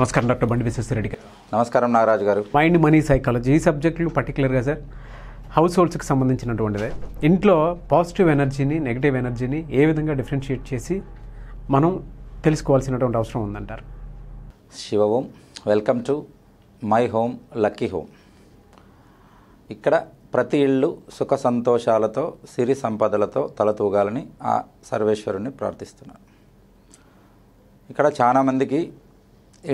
నమస్కారం డాక్టర్ బండి విశ్వేశ్వరరెడ్డి గారు నమస్కారం నాగరాజు గారు మైండ్ మనీ సైకాలజీ ఈ సబ్జెక్టులు పర్టికులర్గా సార్ హౌస్ హోల్డ్స్కి సంబంధించినటువంటిదే ఇంట్లో పాజిటివ్ ఎనర్జీని నెగిటివ్ ఎనర్జీని ఏ విధంగా డిఫరెన్షియేట్ చేసి మనం తెలుసుకోవాల్సినటువంటి అవసరం ఉందంటారు Shiva Om welcome to my home lucky home ఇక్కడ ప్రతి ఇళ్ళు సుఖ సంతోషాలతో సిరి సంపదలతో తలతూగాలని ఆ సర్వేశ్వరుని ప్రార్థిస్తున్నాను ఇక్కడ చాలామందికి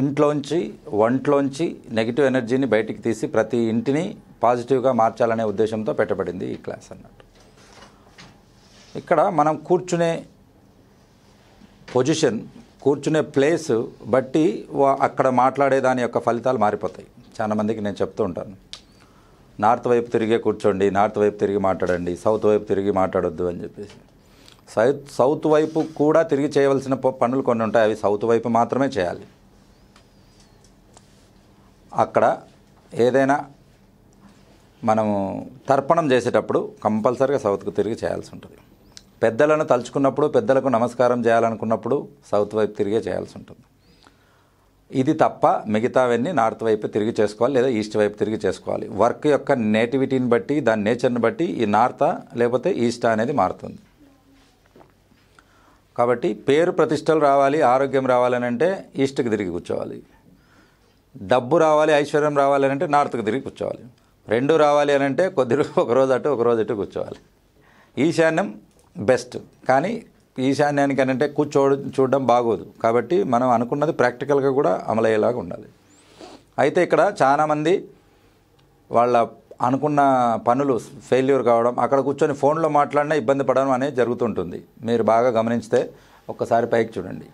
ఇంట్లోంచి వంట్లోంచి నెగిటివ్ ఎనర్జీని బయటికి తీసి ప్రతి ఇంటిని పాజిటివ్గా మార్చాలనే ఉద్దేశంతో పెట్టబడింది ఈ క్లాస్ అన్నట్టు ఇక్కడ మనం కూర్చునే పొజిషన్ కూర్చునే ప్లేస్ బట్టి అక్కడ మాట్లాడే దాని యొక్క ఫలితాలు మారిపోతాయి చాలామందికి నేను చెప్తూ ఉంటాను నార్త్ వైపు తిరిగే కూర్చోండి నార్త్ వైపు తిరిగి మాట్లాడండి సౌత్ వైపు తిరిగి మాట్లాడొద్దు అని చెప్పేసి సౌత్ సౌత్ వైపు కూడా తిరిగి చేయవలసిన పనులు కొన్ని ఉంటాయి అవి సౌత్ వైపు మాత్రమే చేయాలి అక్కడ ఏదైనా మనము తర్పణం చేసేటప్పుడు కంపల్సరిగా సౌత్కు తిరిగి చేయాల్సి ఉంటుంది పెద్దలను తలుచుకున్నప్పుడు పెద్దలకు నమస్కారం చేయాలనుకున్నప్పుడు సౌత్ వైపు తిరిగే చేయాల్సి ఉంటుంది ఇది తప్ప మిగతావన్నీ నార్త్ వైపు తిరిగి చేసుకోవాలి లేదా ఈస్ట్ వైపు తిరిగి చేసుకోవాలి వర్క్ యొక్క నేటివిటీని బట్టి దాని నేచర్ని బట్టి ఈ నార్త లేకపోతే ఈస్ట్ అనేది మారుతుంది కాబట్టి పేరు ప్రతిష్టలు రావాలి ఆరోగ్యం రావాలని అంటే ఈస్ట్కి తిరిగి కూర్చోవాలి డబ్బు రావాలి ఐశ్వర్యం రావాలి అని అంటే నార్త్కి తిరిగి కూర్చోవాలి రెండు రావాలి అని అంటే కొద్ది ఒకరోజు అటు ఒకరోజు అటు కూర్చోవాలి ఈశాన్యం బెస్ట్ కానీ ఈశాన్యానికి అని అంటే కూర్చో చూడడం బాగోదు కాబట్టి మనం అనుకున్నది ప్రాక్టికల్గా కూడా అమలయ్యేలాగా ఉండాలి అయితే ఇక్కడ చాలామంది వాళ్ళ అనుకున్న పనులు ఫెయిల్యూర్ కావడం అక్కడ కూర్చొని ఫోన్లో మాట్లాడినా ఇబ్బంది పడడం అనేది జరుగుతుంటుంది మీరు బాగా గమనిస్తే ఒక్కసారి పైకి చూడండి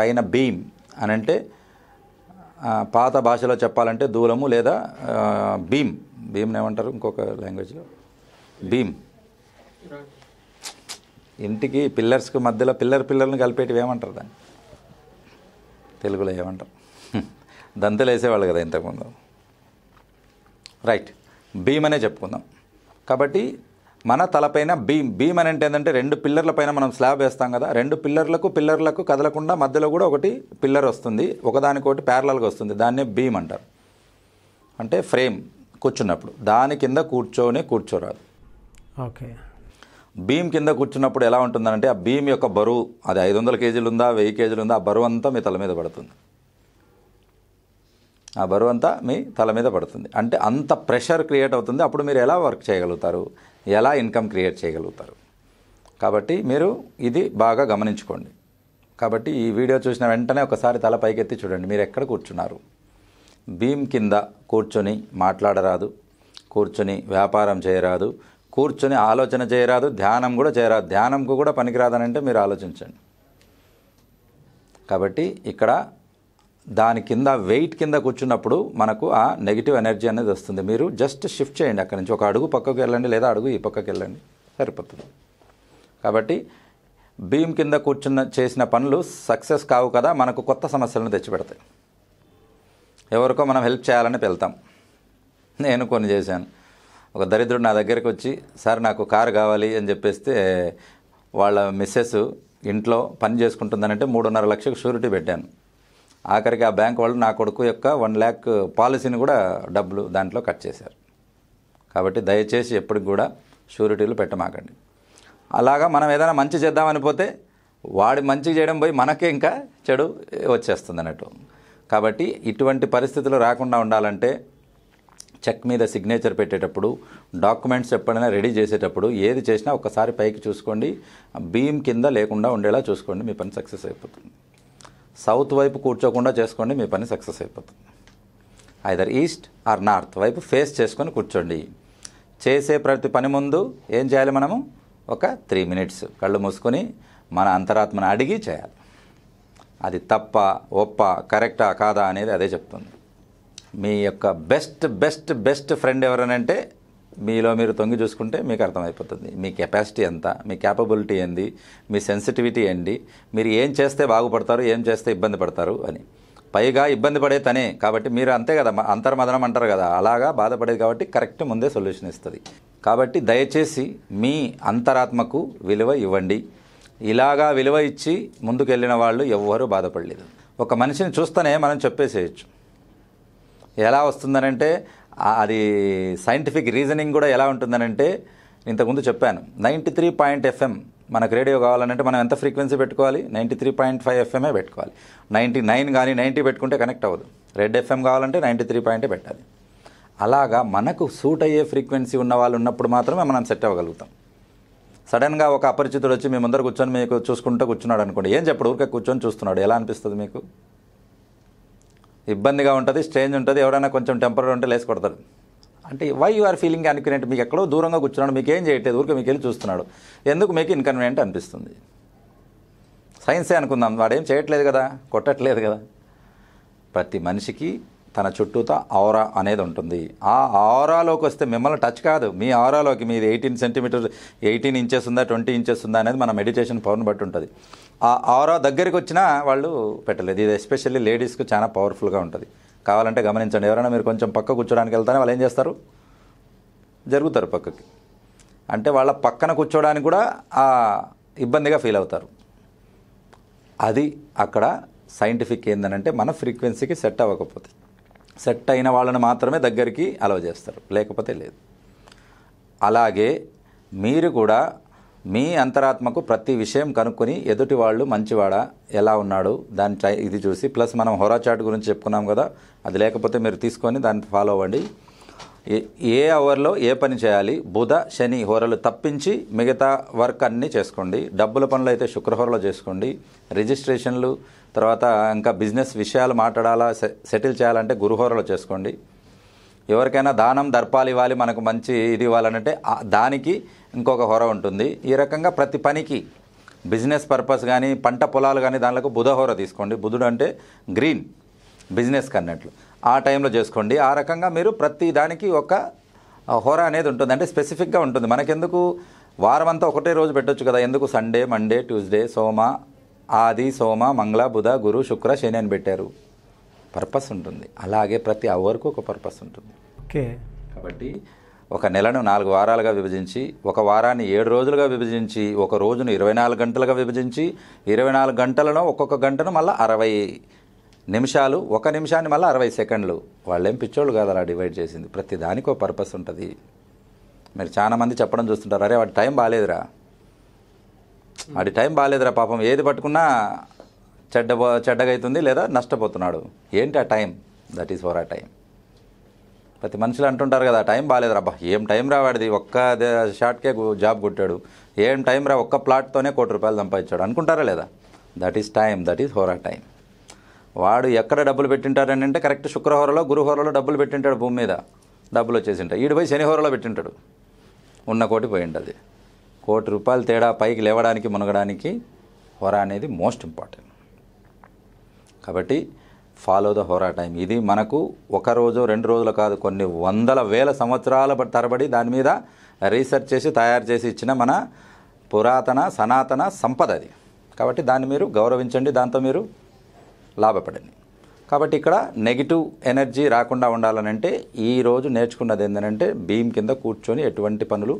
పైన బీమ్ అని అంటే పాత భాషలో చెప్పాలంటే దూలము లేదా భీమ్ భీమ్ ఏమంటారు ఇంకొక లాంగ్వేజ్లో భీమ్ ఇంటికి పిల్లర్స్కి మధ్యలో పిల్లర్ పిల్లర్ని కలిపేటివి ఏమంటారు దాన్ని తెలుగులో ఏమంటారు దంతలు వేసేవాళ్ళు కదా ఇంతకుముందు రైట్ భీమ్ అనే చెప్పుకుందాం కాబట్టి మన తలపైన బీమ్ బీమ్ అని అంటే ఏంటంటే రెండు పిల్లర్ల పైన మనం స్లాబ్ వేస్తాం కదా రెండు పిల్లర్లకు పిల్లర్లకు కదలకుండా మధ్యలో కూడా ఒకటి పిల్లర్ వస్తుంది ఒకదానికొకటి ప్యారలల్గా వస్తుంది దాన్నే బీమ్ అంటారు అంటే ఫ్రేమ్ కూర్చున్నప్పుడు దాని కింద కూర్చొని కూర్చోరాదు ఓకే బీమ్ కింద కూర్చున్నప్పుడు ఎలా ఉంటుందంటే ఆ బీమ్ యొక్క బరువు అది ఐదు వందల కేజీలు ఉందా వెయ్యి కేజీలు ఉందా ఆ బరువు అంతా మీ తల మీద పడుతుంది ఆ బరువు అంతా మీ తల మీద పడుతుంది అంటే అంత ప్రెషర్ క్రియేట్ అవుతుంది అప్పుడు మీరు ఎలా వర్క్ చేయగలుగుతారు ఎలా ఇన్కమ్ క్రియేట్ చేయగలుగుతారు కాబట్టి మీరు ఇది బాగా గమనించుకోండి కాబట్టి ఈ వీడియో చూసిన వెంటనే ఒకసారి తల పైకెత్తి చూడండి మీరు ఎక్కడ కూర్చున్నారు భీమ్ కింద కూర్చొని మాట్లాడరాదు కూర్చొని వ్యాపారం చేయరాదు కూర్చొని ఆలోచన చేయరాదు ధ్యానం కూడా చేయరాదు ధ్యానంకు కూడా అంటే మీరు ఆలోచించండి కాబట్టి ఇక్కడ దాని కింద వెయిట్ కిందకు వచ్చినప్పుడు మనకు ఆ నెగిటివ్ ఎనర్జీ అనేది వస్తుంది మీరు జస్ట్ షిఫ్ట్ చేయండి అక్కడి నుంచి ఒక అడుగు పక్కకు వెళ్ళండి లేదా అడుగు ఈ పక్కకు వెళ్ళండి సరిపోతుంది కాబట్టి భీమ్ కింద కూర్చున్న చేసిన పనులు సక్సెస్ కావు కదా మనకు కొత్త సమస్యలను తెచ్చిపెడతాయి ఎవరికో మనం హెల్ప్ చేయాలని వెళ్తాం నేను కొన్ని చేశాను ఒక దరిద్రుడు నా దగ్గరికి వచ్చి సార్ నాకు కారు కావాలి అని చెప్పేస్తే వాళ్ళ మిస్సెస్ ఇంట్లో పని చేసుకుంటుందనంటే మూడున్నర లక్షకు షూరిటీ పెట్టాను ఆఖరికి ఆ బ్యాంక్ వాళ్ళు నా కొడుకు యొక్క వన్ ల్యాక్ పాలసీని కూడా డబ్బులు దాంట్లో కట్ చేశారు కాబట్టి దయచేసి ఎప్పటికి కూడా షూరిటీలు పెట్టమాకండి అలాగా మనం ఏదైనా మంచి చేద్దామని పోతే వాడి మంచి చేయడం పోయి మనకే ఇంకా చెడు వచ్చేస్తుంది అన్నట్టు కాబట్టి ఇటువంటి పరిస్థితులు రాకుండా ఉండాలంటే చెక్ మీద సిగ్నేచర్ పెట్టేటప్పుడు డాక్యుమెంట్స్ ఎప్పుడైనా రెడీ చేసేటప్పుడు ఏది చేసినా ఒకసారి పైకి చూసుకోండి భీమ్ కింద లేకుండా ఉండేలా చూసుకోండి మీ పని సక్సెస్ అయిపోతుంది సౌత్ వైపు కూర్చోకుండా చేసుకోండి మీ పని సక్సెస్ అయిపోతుంది ఐదర్ ఈస్ట్ ఆర్ నార్త్ వైపు ఫేస్ చేసుకొని కూర్చోండి చేసే ప్రతి పని ముందు ఏం చేయాలి మనము ఒక త్రీ మినిట్స్ కళ్ళు మూసుకొని మన అంతరాత్మను అడిగి చేయాలి అది తప్ప ఒప్ప కరెక్టా కాదా అనేది అదే చెప్తుంది మీ యొక్క బెస్ట్ బెస్ట్ బెస్ట్ ఫ్రెండ్ ఎవరనంటే మీలో మీరు తొంగి చూసుకుంటే మీకు అర్థమైపోతుంది మీ కెపాసిటీ ఎంత మీ క్యాపబిలిటీ ఏంది మీ సెన్సిటివిటీ ఏంటి మీరు ఏం చేస్తే బాగుపడతారు ఏం చేస్తే ఇబ్బంది పడతారు అని పైగా ఇబ్బంది పడే తనే కాబట్టి మీరు అంతే కదా అంతర్మదనం అంటారు కదా అలాగా బాధపడేది కాబట్టి కరెక్ట్ ముందే సొల్యూషన్ ఇస్తుంది కాబట్టి దయచేసి మీ అంతరాత్మకు విలువ ఇవ్వండి ఇలాగా విలువ ఇచ్చి ముందుకెళ్ళిన వాళ్ళు ఎవ్వరూ బాధపడలేదు ఒక మనిషిని చూస్తేనే మనం చెప్పేసేయచ్చు ఎలా వస్తుందనంటే అది సైంటిఫిక్ రీజనింగ్ కూడా ఎలా ఉంటుందనంటే ఇంతకుముందు చెప్పాను నైంటీ త్రీ పాయింట్ ఎఫ్ఎం మనకు రేడియో కావాలంటే మనం ఎంత ఫ్రీక్వెన్సీ పెట్టుకోవాలి నైంటీ త్రీ పాయింట్ ఫైవ్ ఎఫ్ఎంఏ పెట్టుకోవాలి నైంటీ నైన్ కానీ నైంటీ పెట్టుకుంటే కనెక్ట్ అవ్వదు రెడ్ ఎఫ్ఎం కావాలంటే నైంటీ త్రీ పాయింటే పెట్టాలి అలాగా మనకు సూట్ అయ్యే ఫ్రీక్వెన్సీ ఉన్న వాళ్ళు ఉన్నప్పుడు మాత్రమే మనం సెట్ అవ్వగలుగుతాం సడన్గా ఒక అపరిచితుడు వచ్చి మీ ముందర కూర్చొని మీకు చూసుకుంటూ కూర్చున్నాడు అనుకోండి ఏం చెప్పడు ఊరికే కూర్చొని చూస్తున్నాడు ఎలా అనిపిస్తుంది మీకు ఇబ్బందిగా ఉంటుంది స్ట్రేంజ్ ఉంటుంది ఎవరైనా కొంచెం టెంపరీ ఉంటే లేచి కొడతారు అంటే why you are feeling inconvenient మీకు ఎక్కడో దూరంగా కూర్చున్నాడు మీకు ఏం చేయట్లేదు ఊరికే మీకు వెళ్ళి చూస్తున్నాడు ఎందుకు మీకు ఇన్కన్వీనియంట్ అనిపిస్తుంది సైన్సే అనుకుందాం వాడేం చేయట్లేదు కదా కొట్టట్లేదు కదా ప్రతి మనిషికి తన చుట్టూత ఆరా అనేది ఉంటుంది ఆ ఆరాలోకి వస్తే మిమ్మల్ని టచ్ కాదు మీ ఆరాలోకి మీది ఎయిటీన్ సెంటీమీటర్ ఎయిటీన్ ఇంచెస్ ఉందా ట్వంటీ ఇంచెస్ ఉందా అనేది మన మెడిటేషన్ పవర్ని బట్టి ఉంటుంది ఆ ఆరా దగ్గరికి వచ్చినా వాళ్ళు పెట్టలేదు ఇది ఎస్పెషల్లీ లేడీస్కి చాలా పవర్ఫుల్గా ఉంటుంది కావాలంటే గమనించండి ఎవరైనా మీరు కొంచెం పక్క కూర్చోడానికి వెళ్తానే వాళ్ళు ఏం చేస్తారు జరుగుతారు పక్కకి అంటే వాళ్ళ పక్కన కూర్చోడానికి కూడా ఇబ్బందిగా ఫీల్ అవుతారు అది అక్కడ సైంటిఫిక్ ఏంటంటే మన ఫ్రీక్వెన్సీకి సెట్ అవ్వకపోతే సెట్ అయిన వాళ్ళని మాత్రమే దగ్గరికి అలవ చేస్తారు లేకపోతే లేదు అలాగే మీరు కూడా మీ అంతరాత్మకు ప్రతి విషయం కనుక్కొని ఎదుటి వాళ్ళు మంచివాడా ఎలా ఉన్నాడు దాని ఇది చూసి ప్లస్ మనం హోరాచాట్ గురించి చెప్పుకున్నాం కదా అది లేకపోతే మీరు తీసుకొని దాన్ని ఫాలో అవ్వండి ఏ అవర్లో ఏ పని చేయాలి బుధ శని హోరలు తప్పించి మిగతా వర్క్ అన్నీ చేసుకోండి డబ్బుల పనులు అయితే శుక్రహోరలో చేసుకోండి రిజిస్ట్రేషన్లు తర్వాత ఇంకా బిజినెస్ విషయాలు మాట్లాడాలా సెటిల్ చేయాలంటే గురుహోరలో చేసుకోండి ఎవరికైనా దానం దర్పాలు ఇవ్వాలి మనకు మంచి ఇది ఇవ్వాలనంటే దానికి ఇంకొక హోర ఉంటుంది ఈ రకంగా ప్రతి పనికి బిజినెస్ పర్పస్ కానీ పంట పొలాలు కానీ బుధ హోర తీసుకోండి బుధుడు అంటే గ్రీన్ బిజినెస్కి అన్నట్లు ఆ టైంలో చేసుకోండి ఆ రకంగా మీరు ప్రతి దానికి ఒక హోరా అనేది ఉంటుంది అంటే స్పెసిఫిక్గా ఉంటుంది మనకెందుకు వారం అంతా ఒకటే రోజు పెట్టొచ్చు కదా ఎందుకు సండే మండే ట్యూస్డే సోమ ఆది సోమ మంగళ బుధ గురు శుక్ర శని అని పెట్టారు పర్పస్ ఉంటుంది అలాగే ప్రతి అవర్కు ఒక పర్పస్ ఉంటుంది ఓకే కాబట్టి ఒక నెలను నాలుగు వారాలుగా విభజించి ఒక వారాన్ని ఏడు రోజులుగా విభజించి ఒక రోజును ఇరవై నాలుగు గంటలుగా విభజించి ఇరవై నాలుగు గంటలను ఒక్కొక్క గంటను మళ్ళీ అరవై నిమిషాలు ఒక నిమిషాన్ని మళ్ళీ అరవై సెకండ్లు వాళ్ళు ఏం పిచ్చోళ్ళు కాదు అలా డివైడ్ చేసింది ప్రతి దానికో పర్పస్ ఉంటుంది మీరు చాలామంది చెప్పడం చూస్తుంటారు అరే వాడి టైం బాగాలేదురా వాడి టైం బాగాలేదురా పాపం ఏది పట్టుకున్నా చెడ్డ చెడ్డగైతుంది లేదా నష్టపోతున్నాడు ఏంటి ఆ time that is for a time ప్రతి మనుషులు అంటుంటారు కదా టైం బాగాలేదురా అబ్బా ఏం టైం రా వాడిది ఒక్క షార్ట్కే జాబ్ కొట్టాడు ఏం టైం రా ఒక్క ప్లాట్తోనే కోటి రూపాయలు సంపాదించాడు అనుకుంటారా లేదా that is time that is for a time వాడు ఎక్కడ డబ్బులు పెట్టింటాడని అంటే కరెక్ట్ శుక్రహోరలో గురుహోరలో డబ్బులు పెట్టింటాడు భూమి మీద డబ్బులు వచ్చేసింటాయి ఈడు పోయి శనిహోరలో పెట్టింటాడు ఉన్న కోటి పోయిండు అది కోటి రూపాయలు తేడా పైకి లేవడానికి మునగడానికి హోర అనేది మోస్ట్ ఇంపార్టెంట్ కాబట్టి ఫాలో ద హోరా టైం ఇది మనకు ఒక రోజు రెండు రోజులు కాదు కొన్ని వందల వేల సంవత్సరాల తరబడి దాని మీద రీసెర్చ్ చేసి తయారు చేసి ఇచ్చిన మన పురాతన సనాతన సంపద అది కాబట్టి దాన్ని మీరు గౌరవించండి దాంతో మీరు లాభపడింది కాబట్టి ఇక్కడ నెగిటివ్ ఎనర్జీ రాకుండా ఉండాలనంటే ఈరోజు నేర్చుకున్నది ఏంటంటే భీమ్ కింద కూర్చొని ఎటువంటి పనులు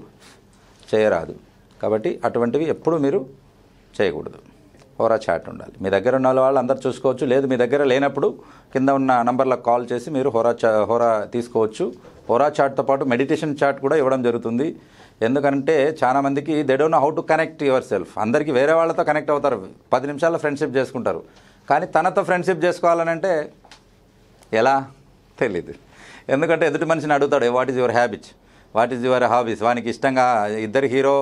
చేయరాదు కాబట్టి అటువంటివి ఎప్పుడు మీరు చేయకూడదు ఓరా చాట్ ఉండాలి మీ దగ్గర ఉన్న వాళ్ళు అందరు చూసుకోవచ్చు లేదు మీ దగ్గర లేనప్పుడు కింద ఉన్న నంబర్లకు కాల్ చేసి మీరు హోరా చా హోరా తీసుకోవచ్చు హోరా చాట్తో పాటు మెడిటేషన్ చాట్ కూడా ఇవ్వడం జరుగుతుంది ఎందుకంటే చాలామందికి they don't know how to connect yourself అందరికీ వేరే వాళ్ళతో కనెక్ట్ అవుతారు పది నిమిషాల్లో ఫ్రెండ్షిప్ చేసుకుంటారు కానీ తనతో ఫ్రెండ్షిప్ చేసుకోవాలని అంటే ఎలా తెలీదు ఎందుకంటే ఎదుటి మనిషిని అడుగుతాడు what is your habits what is your hobbies వానికి ఇష్టంగా ఇద్దరు హీరో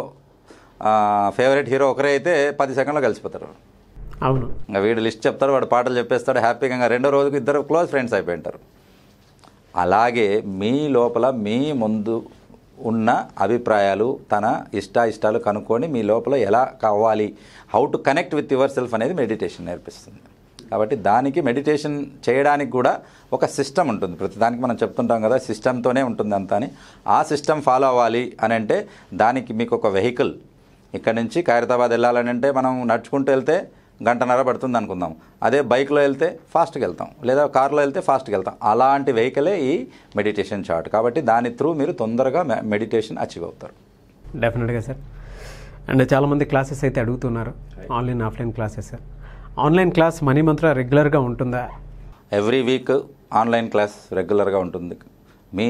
ఫేవరెట్ హీరో ఒకరే అయితే పది సెకండ్లో కలిసిపోతారు అవును ఇంకా వీడు లిస్ట్ చెప్తారు వాడు పాటలు చెప్పేస్తాడు హ్యాపీగా రెండో రోజుకి ఇద్దరు క్లోజ్ ఫ్రెండ్స్ అయిపోయింటారు అలాగే మీ లోపల మీ ముందు ఉన్న అభిప్రాయాలు తన ఇష్టాయిష్టాలు కనుక్కొని మీ లోపల ఎలా కావాలి how to connect with yourself అనేది మెడిటేషన్ నేర్పిస్తుంది కాబట్టి దానికి మెడిటేషన్ చేయడానికి కూడా ఒక సిస్టమ్ ఉంటుంది ప్రతిదానికి మనం చెప్తుంటాం కదా సిస్టమ్తోనే ఉంటుంది అంతా అని ఆ సిస్టమ్ ఫాలో అవ్వాలి అని అంటే దానికి మీకు ఒక వెహికల్ ఇక్కడ నుంచి ఖైరతాబాద్ వెళ్ళాలని అంటే మనం నడుచుకుంటూ వెళ్తే గంటన్నర పడుతుంది అనుకుందాం అదే బైక్లో వెళ్తే ఫాస్ట్కి వెళ్తాం లేదా కార్లో వెళ్తే ఫాస్ట్కి వెళ్తాం అలాంటి వెహికలే ఈ మెడిటేషన్ చార్ట్ కాబట్టి దాని త్రూ మీరు తొందరగా మెడిటేషన్ అచీవ్ అవుతారు డెఫినెట్గా సార్ అండ్ చాలామంది క్లాసెస్ అయితే అడుగుతున్నారు online offline classes sir online class money Mantra రెగ్యులర్గా ఉంటుందా ఎవ్రీ వీక్ ఆన్లైన్ క్లాస్ రెగ్యులర్గా ఉంటుంది మీ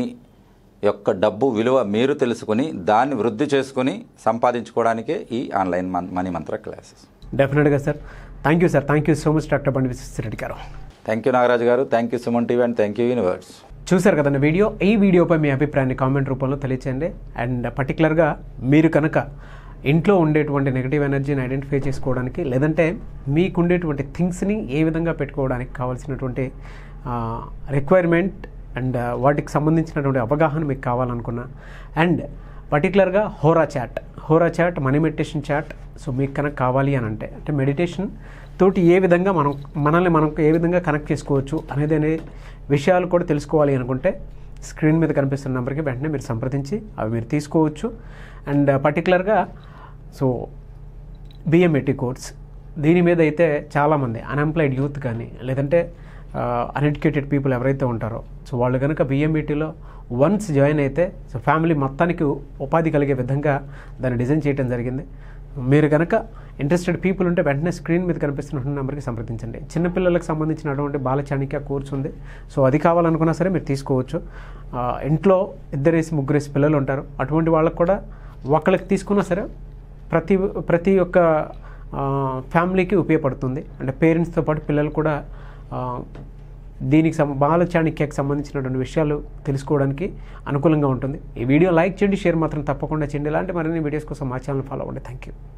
యొక్క డబ్బు విలువ మీరు తెలుసుకుని దాన్ని వృద్ధి చేసుకుని సంపాదించుకోవడానికే ఈ ఆన్లైన్ మనీ మంత్ర క్లాసెస్ డెఫినెట్గా sir thank you sir thank you so much doctor Bandi Vishwareddy గారు థ్యాంక్ యూ నాగరాజు గారు thank you Suman TV and thank you universe చూశారు కదండి వీడియో ఈ వీడియోపై మీ అభిప్రాయాన్ని కామెంట్ రూపంలో తెలియచేయండి అండ్ పర్టికులర్గా మీరు కనుక ఇంట్లో ఉండేటువంటి నెగిటివ్ ఎనర్జీని ఐడెంటిఫై చేసుకోవడానికి లేదంటే మీకుండేటువంటి థింగ్స్ని ఏ విధంగా పెట్టుకోవడానికి కావాల్సినటువంటి రిక్వైర్మెంట్ అండ్ వాటికి సంబంధించినటువంటి అవగాహన మీకు కావాలనుకున్నా అండ్ పర్టికులర్గా హోరా చాట్ హోరా chart money meditation chart so మీకు కనుక కావాలి అని అంటే అంటే మెడిటేషన్ తోటి ఏ విధంగా మనం మనల్ని మనం ఏ విధంగా కనెక్ట్ చేసుకోవచ్చు అనేది అనే విషయాలు కూడా తెలుసుకోవాలి అనుకుంటే స్క్రీన్ మీద కనిపిస్తున్న నెంబర్కి వెంటనే మీరు సంప్రదించి అవి మీరు తీసుకోవచ్చు అండ్ పర్టికులర్గా సో బిఎంఏటీ e కోర్స్ దీని మీద అయితే చాలామంది అన్ఎంప్లాయిడ్ యూత్ కానీ లేదంటే అన్ఎడ్యుకేటెడ్ పీపుల్ ఎవరైతే ఉంటారో సో వాళ్ళు కనుక బిఎంఈటీలో వన్స్ జాయిన్ అయితే సో ఫ్యామిలీ మొత్తానికి ఉపాధి కలిగే విధంగా దాన్ని డిజైన్ చేయడం జరిగింది మీరు కనుక ఇంట్రెస్టెడ్ పీపుల్ ఉంటే వెంటనే స్క్రీన్ మీద కనిపిస్తున్న నెంబర్కి సంప్రదించండి చిన్నపిల్లలకు సంబంధించినటువంటి అటువంటి చాణిక్య కోర్స్ ఉంది సో అది కావాలనుకున్నా సరే మీరు తీసుకోవచ్చు ఇంట్లో ఇద్దరేసి ముగ్గురేసి పిల్లలు ఉంటారు అటువంటి వాళ్ళకు కూడా ఒకళ్ళకి తీసుకున్నా సరే ప్రతి ప్రతి ఒక్క ఫ్యామిలీకి ఉపయోగపడుతుంది అంటే పేరెంట్స్తో పాటు పిల్లలు కూడా దీనికి బాల బాలచాణిక్యకు సంబంధించినటువంటి విషయాలు తెలుసుకోవడానికి అనుకూలంగా ఉంటుంది ఈ వీడియో లైక్ చేయండి షేర్ మాత్రం తప్పకుండా చేయండి ఇలాంటి మరిన్ని వీడియోస్ కోసం మా ఛానల్ ఫాలో అవ్వండి థ్యాంక్ యూ